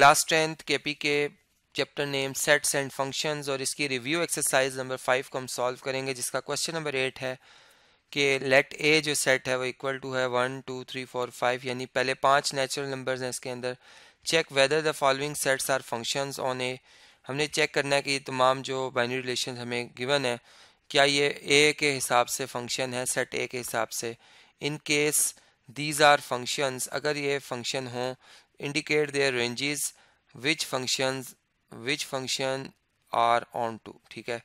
class tenth के पी के chapter name sets and functions और इसकी रिव्यू एक्सरसाइज नंबर फाइव को हम सॉल्व करेंगे जिसका क्वेश्चन नंबर एट है कि लेट ए जो सेट है वो इक्वल टू है one two three four five यानी पहले पांच नेचुरल नंबर्स हैं इसके अंदर check whether the following sets are functions on A हमने चेक करना है कि तमाम जो बाइनरी रिलेशन हमें गिवन है क्या ये ए के हिसाब से फंक्शन है सेट ए के हिसाब से in case these are functions अगर ये फंक्शन हों indicate their ranges which functions which function are on to ठीक है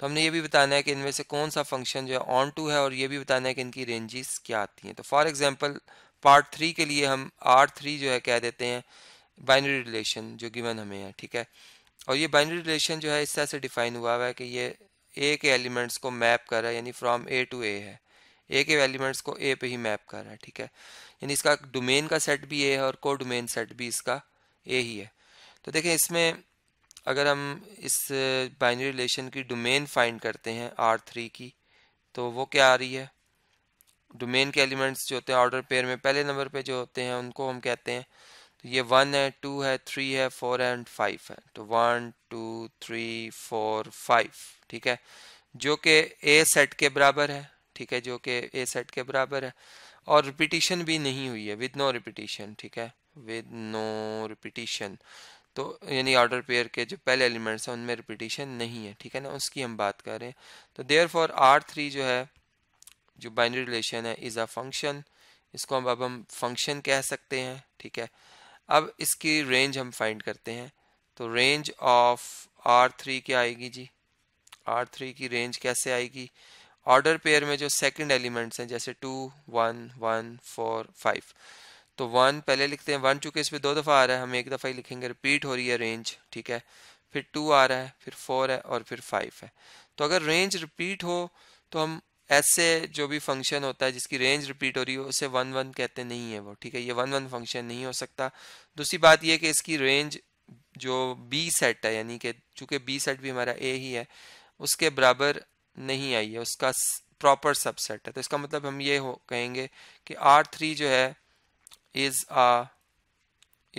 तो हमने ये भी बताना है कि इनमें से कौन सा फंक्शन जो है ऑन टू है और ये भी बताना है कि इनकी रेंजेस क्या आती हैं तो फॉर एग्जांपल पार्ट थ्री के लिए हम आर थ्री जो है कह देते हैं बाइनरी रिलेशन जो गिवन हमें है ठीक है और ये बाइनरी रिलेशन जो है इस तरह से डिफाइन हुआ हुआ है कि ये ए के एलिमेंट्स को मैप कर रहा है यानी फ्रॉम ए टू ए है ए के एलिमेंट्स को ए पे ही मैप कर रहा है ठीक है यानी इसका डोमेन का सेट भी ए है और को डोमेन सेट भी इसका ए ही है तो देखें इसमें अगर हम इस बाइनरी रिलेशन की डोमेन फाइंड करते हैं आर थ्री की तो वो क्या आ रही है डोमेन के एलिमेंट्स जो होते हैं ऑर्डर पेयर में पहले नंबर पे जो होते हैं उनको हम कहते हैं तो ये वन है टू है थ्री है फोर है एंड फाइव है तो one two three four five ठीक है जो कि ए सेट के बराबर है ठीक है जो कि ए सेट के बराबर है और रिपीटिशन भी नहीं हुई है विद नो रिपीटिशन ठीक है विद नो रिपीटिशन तो यानी ऑर्डर पेयर के जो पहले एलिमेंट्स हैं उनमें रिपीटिशन नहीं है ठीक है ना उसकी हम बात कर रहे हैं तो देयर फॉर आर थ्री जो है जो बाइनरी रिलेशन है इज़ अ फंक्शन इसको हम अब हम फंक्शन कह सकते हैं ठीक है अब इसकी रेंज हम फाइंड करते हैं तो रेंज ऑफ आर थ्री क्या आएगी जी आर थ्री की रेंज कैसे आएगी ऑर्डर पेयर में जो सेकंड एलिमेंट्स हैं जैसे two one one four five तो वन पहले लिखते हैं वन चूँकि इस पर दो दफ़ा आ रहा है हम एक दफ़ा ही लिखेंगे रिपीट हो रही है रेंज ठीक है फिर टू आ रहा है फिर फोर है और फिर फाइव है तो अगर रेंज रिपीट हो तो हम ऐसे जो भी फंक्शन होता है जिसकी रेंज रिपीट हो रही हो उसे वन वन कहते नहीं है वो ठीक है ये वन वन फंक्शन नहीं हो सकता दूसरी बात ये कि इसकी रेंज जो बी सेट है यानी कि चूँकि बी सेट भी हमारा ए ही है उसके बराबर नहीं आई है उसका प्रॉपर सबसेट है तो इसका मतलब हम ये हो कहेंगे कि आर थ्री जो है is a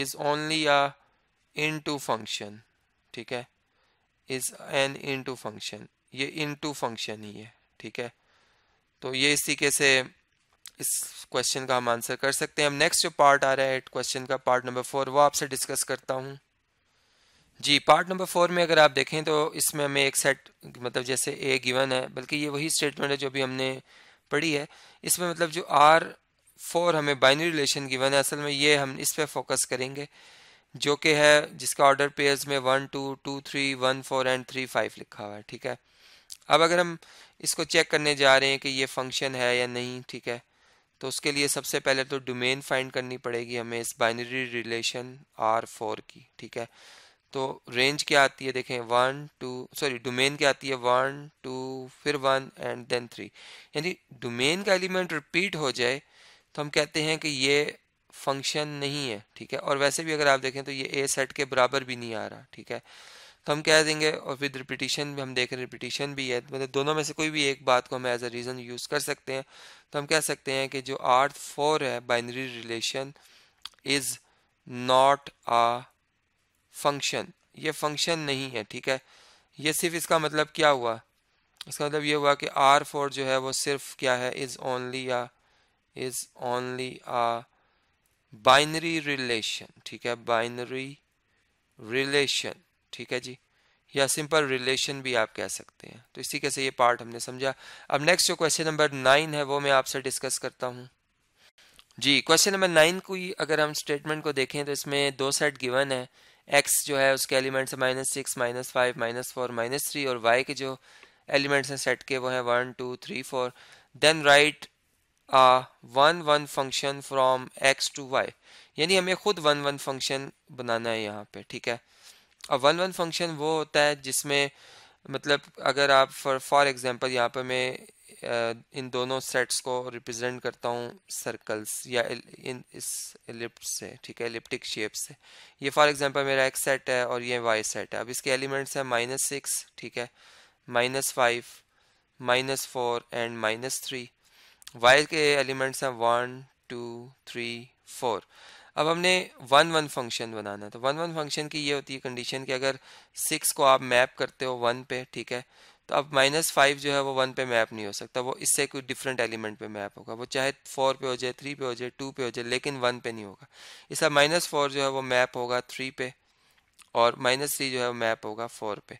is only a into function ठीक है is an into function ये इन टू फंक्शन ही है ठीक है तो ये इस तरीके से इस क्वेश्चन का हम आंसर कर सकते हैं हम नेक्स्ट जो पार्ट आ रहा है क्वेश्चन का पार्ट नंबर फोर वो आपसे डिस्कस करता हूँ जी पार्ट नंबर फोर में अगर आप देखें तो इसमें हमें एक सेट मतलब जैसे ए गिवन है बल्कि ये वही स्टेटमेंट है जो भी हमने पढ़ी है इसमें मतलब जो आर फोर हमें बाइनरी रिलेशन गिवन है असल में ये हम इस पर फोकस करेंगे जो कि है जिसका ऑर्डर पेयर्स में one two two three one four and three five लिखा हुआ है ठीक है अब अगर हम इसको चेक करने जा रहे हैं कि ये फंक्शन है या नहीं ठीक है तो उसके लिए सबसे पहले तो डोमेन फाइंड करनी पड़ेगी हमें इस बाइनरी रिलेशन आर फोर की ठीक है तो रेंज क्या आती है देखें वन टू सॉरी डोमेन क्या आती है वन टू फिर वन एंड देन थ्री यानी डोमेन का एलिमेंट रिपीट हो जाए तो हम कहते हैं कि ये फंक्शन नहीं है ठीक है और वैसे भी अगर आप देखें तो ये ए सेट के बराबर भी नहीं आ रहा ठीक है तो हम कह देंगे और विद रिपीटिशन भी हम देख रहे हैं रिपीटिशन भी है मतलब दोनों में से कोई भी एक बात को हम एज अ रीज़न यूज़ कर सकते हैं तो हम कह सकते हैं कि जो आर्थ फोर है binary relation is not a function ये फंक्शन नहीं है ठीक है ये सिर्फ इसका मतलब क्या हुआ इसका मतलब ये हुआ कि आर फोर जो है वो सिर्फ क्या है is only a is only a binary relation ठीक है बाइनरी रिलेशन ठीक है जी या सिंपल रिलेशन भी आप कह सकते हैं तो इसी के से ये पार्ट हमने समझा अब नेक्स्ट जो क्वेश्चन नंबर नाइन है वो मैं आपसे डिस्कस करता हूँ जी क्वेश्चन नंबर नाइन की अगर हम स्टेटमेंट को देखें तो इसमें दो सेट गिवन है एक्स जो है उसके एलिमेंट्स हैं minus six minus five minus four minus three और वाई के जो एलिमेंट्स हैं सेट के वो हैं one two three four then right one one function from X to Y यानी हमें खुद वन वन फंक्शन बनाना है यहाँ पे ठीक है और वन वन फंक्शन वो होता है जिसमें मतलब अगर आप फॉर फॉर एग्ज़ाम्पल यहाँ पर मैं इन दोनों सेट्स को रिप्रेजेंट करता हूँ सर्कल्स या इन इस एलिप्ट से ठीक है एलिप्टिक शेप से ये फॉर एग्जांपल मेरा एक्स सेट है और ये वाई सेट है अब इसके एलिमेंट्स हैं माइनस सिक्स ठीक है minus five minus four and minus three Y के एलिमेंट्स हैं वन टू थ्री फोर अब हमने वन वन फंक्शन बनाना है तो वन वन फंक्शन की ये होती है कंडीशन कि अगर सिक्स को आप मैप करते हो वन पे ठीक है तो अब माइनस फाइव जो है वो वन पे मैप नहीं हो सकता वो इससे कोई डिफरेंट एलिमेंट पे मैप होगा वो चाहे फोर पे हो जाए थ्री पे हो जाए टू पे हो जाए लेकिन वन पे नहीं होगा इसका माइनस फोर जो है वो मैप होगा थ्री पे और माइनस थ्री जो है वो मैप होगा फोर पे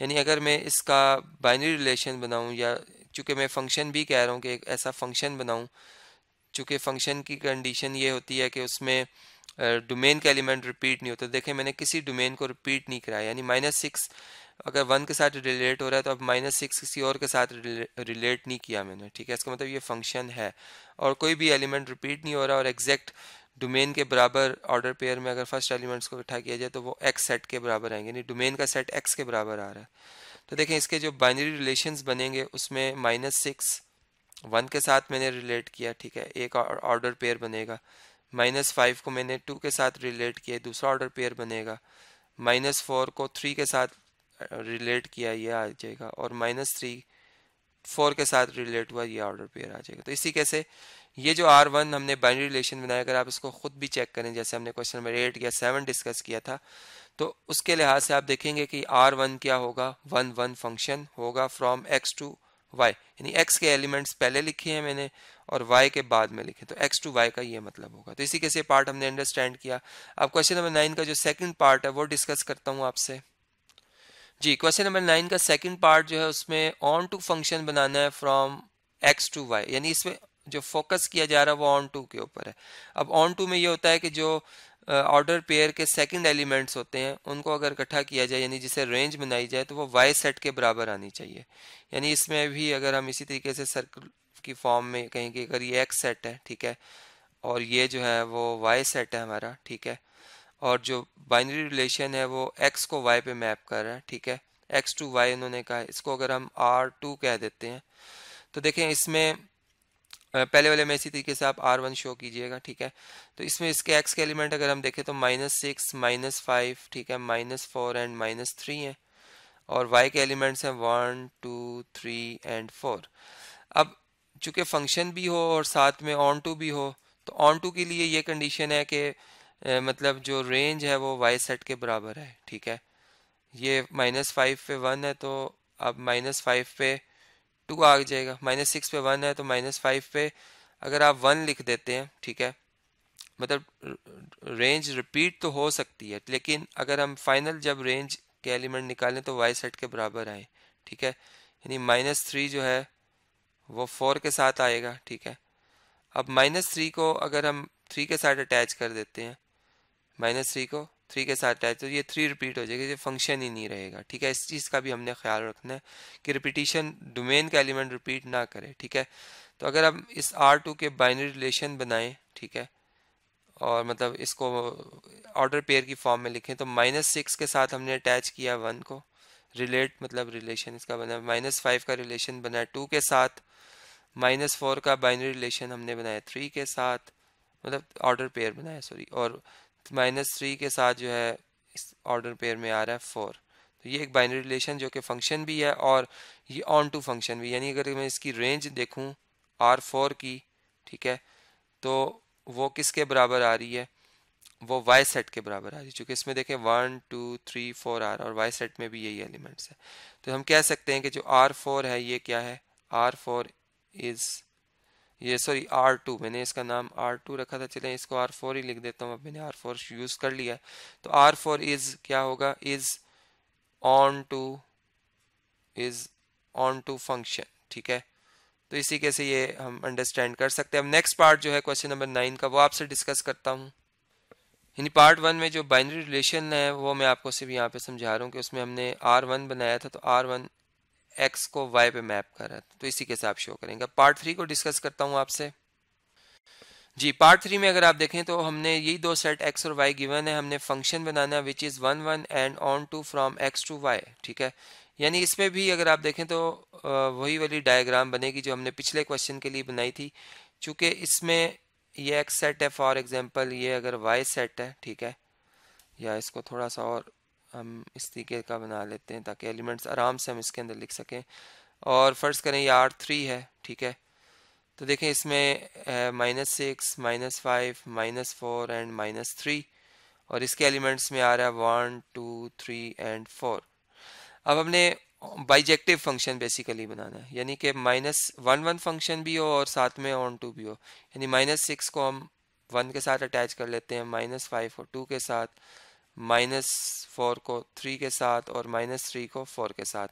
यानी अगर मैं इसका बाइनरी रिलेशन बनाऊँ या चूँकि मैं फंक्शन भी कह रहा हूँ कि एक ऐसा फंक्शन बनाऊँ चूँकि फंक्शन की कंडीशन ये होती है कि उसमें डोमेन का एलिमेंट रिपीट नहीं होता देखें मैंने किसी डोमेन को रिपीट नहीं कराया यानी माइनस सिक्स अगर वन के साथ रिलेट हो रहा है तो अब माइनस सिक्स किसी और के साथ रिलेट नहीं किया मैंने ठीक है इसका मतलब ये फंक्शन है और कोई भी एलिमेंट रिपीट नहीं हो रहा और एग्जैक्ट डोमेन के बराबर ऑर्डर पेयर में अगर फर्स्ट एलिमेंट्स को इकट्ठा किया जाए तो वो एक्स सेट के बराबर आएंगे यानी डोमेन का सेट एक्स के बराबर आ रहा है तो देखें इसके जो बाइनरी रिलेशन बनेंगे उसमें माइनस सिक्स वन के साथ मैंने रिलेट किया ठीक है एक ऑर्डर पेयर बनेगा माइनस फाइव को मैंने टू के साथ रिलेट किया दूसरा ऑर्डर पेयर बनेगा माइनस फोर को थ्री के साथ रिलेट किया ये आ जाएगा और माइनस थ्री फोर के साथ रिलेट हुआ ये ऑर्डर पेयर आ जाएगा तो इसी कैसे ये जो आर वन हमने बाइनरी रिलेशन बनाया अगर आप इसको खुद भी चेक करें जैसे हमने क्वेश्चन नंबर एट या सेवन डिस्कस किया था तो उसके लिहाज से आप देखेंगे कि आर वन क्या होगा वन वन फंक्शन होगा फ्रॉम एक्स टू वाई यानी एक्स के एलिमेंट्स पहले लिखे हैं मैंने और वाई के बाद में लिखे तो एक्स टू वाई का ये मतलब होगा तो इसी के से पार्ट हमने अंडरस्टैंड किया अब क्वेश्चन नंबर नाइन का जो सेकेंड पार्ट है वो डिस्कस करता हूँ आपसे जी क्वेश्चन नंबर नाइन का सेकंड पार्ट जो है उसमें ऑन टू फंक्शन बनाना है फ्रॉम एक्स टू वाई यानी इसमें जो फोकस किया जा रहा है वो ऑन टू के ऊपर है अब ऑन टू में ये होता है कि जो ऑर्डर पेयर के सेकंड एलिमेंट्स होते हैं उनको अगर इकट्ठा किया जाए यानी जिसे रेंज बनाई जाए तो वो वाई सेट के बराबर आनी चाहिए यानी इसमें भी अगर हम इसी तरीके से सर्कल की फॉर्म में कहेंगे अगर ये एक्स सेट है ठीक है और ये जो है वो वाई सेट है हमारा ठीक है और जो बाइनरी रिलेशन है वो एक्स को वाई पे मैप कर रहा है ठीक है एक्स टू वाई इन्होंने कहा इसको अगर हम आर टू कह देते हैं तो देखें इसमें पहले वाले में इसी तरीके से आप आर वन शो कीजिएगा ठीक है तो इसमें इसके एक्स के एलिमेंट अगर हम देखें तो माइनस सिक्स माइनस फाइव ठीक है minus four and minus three हैं और वाई के एलिमेंट्स हैं one two three and four अब चूंकि फंक्शन भी हो और साथ में ऑन टू भी हो तो ऑन टू के लिए ये कंडीशन है कि मतलब जो रेंज है वो वाई सेट के बराबर है ठीक है ये माइनस फाइव पे वन है तो अब माइनस फाइव पे टू आ जाएगा माइनस सिक्स पे वन है तो माइनस फाइव पे अगर आप वन लिख देते हैं ठीक है मतलब रेंज रिपीट तो हो सकती है लेकिन अगर हम फाइनल जब रेंज के एलिमेंट निकालें तो वाई सेट के बराबर आए ठीक है यानी माइनस थ्री जो है वो फोर के साथ आएगा ठीक है अब माइनस थ्री को अगर हम थ्री के साथ अटैच कर देते हैं माइनस थ्री को थ्री के साथ लाए तो ये थ्री रिपीट हो जाएगा ये फंक्शन ही नहीं रहेगा ठीक है इस चीज़ का भी हमने ख्याल रखना है कि रिपीटिशन डोमेन का एलिमेंट रिपीट ना करे ठीक है तो अगर हम इस आर टू के बाइनरी रिलेशन बनाएं ठीक है और मतलब इसको ऑर्डर पेयर की फॉर्म में लिखें तो माइनस सिक्स के साथ हमने अटैच किया वन को रिलेट मतलब रिलेशन इसका बना माइनस फाइव का रिलेशन बनाया टू के साथ माइनस फोर का बाइनरी रिलेशन हमने बनाया थ्री के साथ मतलब ऑर्डर पेयर बनाया सॉरी और तो माइनस थ्री के साथ जो है इस ऑर्डर पेयर में आ रहा है फोर तो ये एक बाइनरी रिलेशन जो कि फंक्शन भी है और ये ऑन टू फंक्शन भी यानी अगर मैं इसकी रेंज देखूँ आर फोर की ठीक है तो वो किसके बराबर आ रही है वो वाई सेट के बराबर आ रही है चूँकि इसमें देखें one two three four R और वाई सेट में भी यही एलिमेंट्स है तो हम कह सकते हैं कि जो आर फोर है ये क्या है आर फोर इज़ ये सॉरी आर टू मैंने इसका नाम आर टू रखा था चले इसको आर फोर ही लिख देता हूँ अब मैंने आर फोर यूज़ कर लिया तो आर फोर इज़ क्या होगा is onto is onto function ठीक है तो इसी के से ये हम अंडरस्टैंड कर सकते हैं अब नेक्स्ट पार्ट जो है क्वेश्चन नंबर नाइन का वो आपसे डिस्कस करता हूँ यानी पार्ट वन में जो बाइनरी रिलेशन है वो मैं आपको सिर्फ यहाँ पे समझा रहा हूँ कि उसमें हमने आर वन बनाया था तो आर वन एक्स को वाई पे मैप कर रहा है तो इसी के साथ शो करेंगे पार्ट थ्री को डिस्कस करता हूँ आपसे जी पार्ट थ्री में अगर आप देखें तो हमने यही दो सेट एक्स और वाई गिवन है हमने फंक्शन बनाना which is one one and onto from X to Y ठीक है यानी इसमें भी अगर आप देखें तो वही वाली डायग्राम बनेगी जो हमने पिछले क्वेश्चन के लिए बनाई थी चूँकि इसमें ये एक्स सेट है फॉर एग्जाम्पल ये अगर वाई सेट है ठीक है या इसको थोड़ा सा और हम इस तरीके का बना लेते हैं ताकि एलिमेंट्स आराम से हम इसके अंदर लिख सकें और फ़र्ज़ करें ये आर थ्री है ठीक है तो देखें इसमें minus six minus five minus four and minus three और इसके एलिमेंट्स में आ रहा है one two three and four अब हमने बाइजेक्टिव फंक्शन बेसिकली बनाना है यानी कि माइनस वन वन फंक्शन भी हो और साथ में ऑन टू भी हो यानी माइनस सिक्स को हम वन के साथ अटैच कर लेते हैं माइनस फाइव को टू के साथ माइनस फोर को थ्री के साथ और माइनस थ्री को फोर के साथ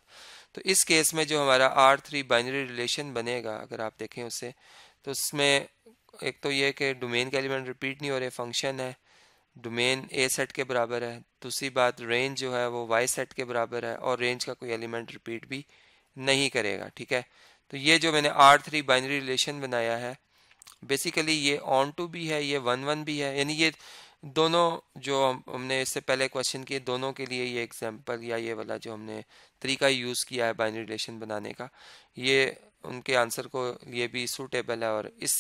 तो इस केस में जो हमारा आर थ्री बाइनरी रिलेशन बनेगा अगर आप देखें उसे तो उसमें एक तो ये कि डोमेन के एलिमेंट रिपीट नहीं हो रहे फंक्शन है डोमेन ए सेट के बराबर है दूसरी बात रेंज जो है वो वाई सेट के बराबर है और रेंज का कोई एलिमेंट रिपीट भी नहीं करेगा ठीक है तो ये जो मैंने आर थ्री बाइनरी रिलेशन बनाया है बेसिकली ये ऑन टू भी है ये वन वन भी है यानी ये दोनों जो हमने इससे पहले क्वेश्चन किए दोनों के लिए ये एग्जांपल या ये वाला जो हमने तरीका यूज़ किया है बाइनरी रिलेशन बनाने का ये उनके आंसर को ये भी सूटेबल है और इस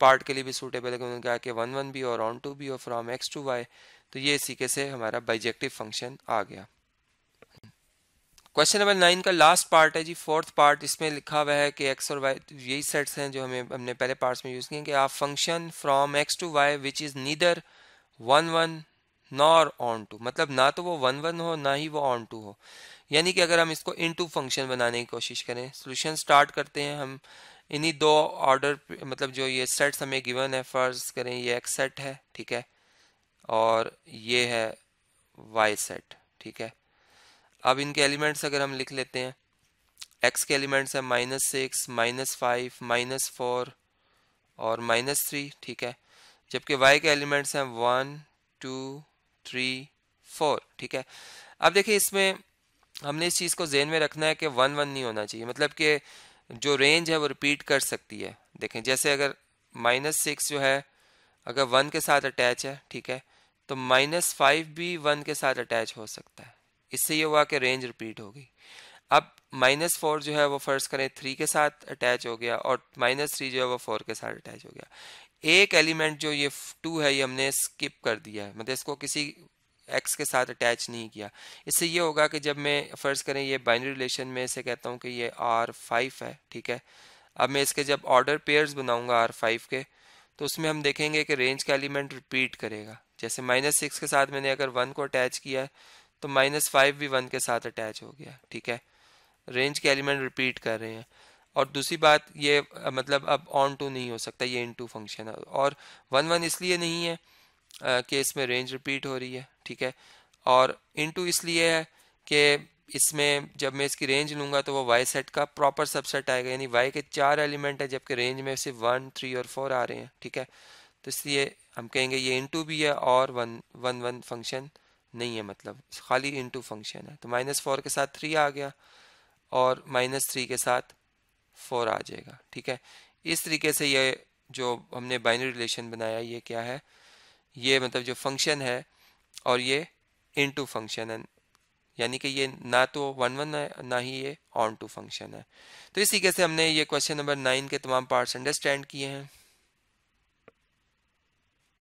पार्ट के लिए भी सूटेबल है उन्होंने कहा कि वन वन भी और ऑन टू भी और फ्रॉम एक्स टू वाई तो ये इसी के से हमारा बाइजेक्टिव फंक्शन आ गया क्वेश्चन नंबर नाइन का लास्ट पार्ट है जी फोर्थ पार्ट इसमें लिखा हुआ है कि एक्स और वाई यही सेट्स हैं जो हमें हमने पहले पार्ट्स में यूज़ किए कि आप function from X to Y which is neither one one nor onto मतलब ना तो वो वन वन हो ना ही वो ऑन टू हो यानी कि अगर हम इसको इन टू फंक्शन बनाने की कोशिश करें सोल्यूशन स्टार्ट करते हैं हम इन्हीं दो ऑर्डर मतलब जो ये सेट्स हमें गिवन है फर्ज करें ये एक्स सेट है ठीक है और ये है वाई सेट ठीक है अब इनके एलिमेंट्स अगर हम लिख लेते हैं एक्स के एलिमेंट्स हैं minus six minus five minus four और माइनस थ्री ठीक है जबकि वाई के एलिमेंट्स हैं वन टू थ्री फोर ठीक है अब देखिए इसमें हमने इस चीज़ को जेन में रखना है कि वन वन नहीं होना चाहिए मतलब कि जो रेंज है वो रिपीट कर सकती है देखें जैसे अगर माइनस सिक्स जो है अगर वन के साथ अटैच है ठीक है तो माइनस फाइव भी वन के साथ अटैच हो सकता है इससे ये हुआ कि रेंज रिपीट होगी अब माइनस फोर जो है वो फर्ज करें थ्री के साथ अटैच हो गया और माइनस थ्री जो है वो फोर के साथ अटैच हो गया एक एलिमेंट जो ये टू है ये हमने स्किप कर दिया है मतलब इसको किसी एक्स के साथ अटैच नहीं किया इससे ये होगा कि जब मैं फ़र्ज़ करें ये बाइनरी रिलेशन में इसे कहता हूँ कि ये आर फाइव है ठीक है अब मैं इसके जब ऑर्डर पेयर्स बनाऊँगा आर फाइव के तो उसमें हम देखेंगे कि रेंज का एलिमेंट रिपीट करेगा जैसे माइनस सिक्स के साथ मैंने अगर वन को अटैच किया है तो माइनस फाइव भी वन के साथ अटैच हो गया ठीक है रेंज के एलिमेंट रिपीट कर रहे हैं और दूसरी बात ये मतलब अब ऑन टू नहीं हो सकता ये इन टू फंक्शन है और वन वन इसलिए नहीं है कि इसमें रेंज रिपीट हो रही है ठीक है और इन टू इसलिए है कि इसमें जब मैं इसकी रेंज लूँगा तो वो वाई सेट का प्रॉपर सबसेट आएगा यानी वाई के चार एलिमेंट है जबकि रेंज में सिर्फ वन थ्री और फोर आ रहे हैं ठीक है तो इसलिए हम कहेंगे ये टू भी है और वन वन वन फंक्शन नहीं है मतलब खाली टू फंक्शन है तो माइनस फोर के साथ थ्री आ गया और माइनस थ्री के साथ फोर आ जाएगा ठीक है इस तरीके से ये जो हमने बाइनरी रिलेशन बनाया ये क्या है ये मतलब जो फंक्शन है और ये इन टू फंक्शन है यानी कि ये ना तो वन वन है ना ही ये ऑन टू फंक्शन है तो इस तरीके से हमने ये क्वेश्चन नंबर नाइन के तमाम पार्ट्स अंडरस्टैंड किए हैं